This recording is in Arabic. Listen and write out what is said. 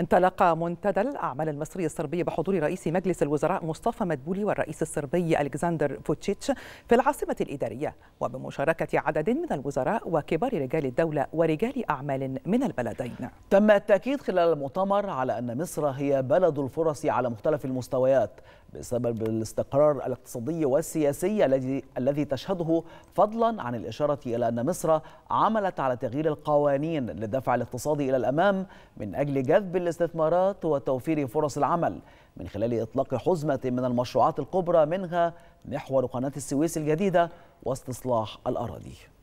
انطلق منتدى الأعمال المصري الصربي بحضور رئيس مجلس الوزراء مصطفى مدبولي والرئيس الصربي ألكسندر فوتشيتش في العاصمة الإدارية وبمشاركة عدد من الوزراء وكبار رجال الدولة ورجال أعمال من البلدين تم التأكيد خلال المؤتمر على أن مصر هي بلد الفرص على مختلف المستويات بسبب الاستقرار الاقتصادي والسياسي الذي الذي تشهده فضلا عن الإشارة إلى أن مصر عملت على تغيير القوانين للدفع الاقتصادي إلى الأمام من أجل جذب الاستثمارات وتوفير فرص العمل من خلال إطلاق حزمة من المشروعات الكبرى منها محور قناة السويس الجديدة واستصلاح الأراضي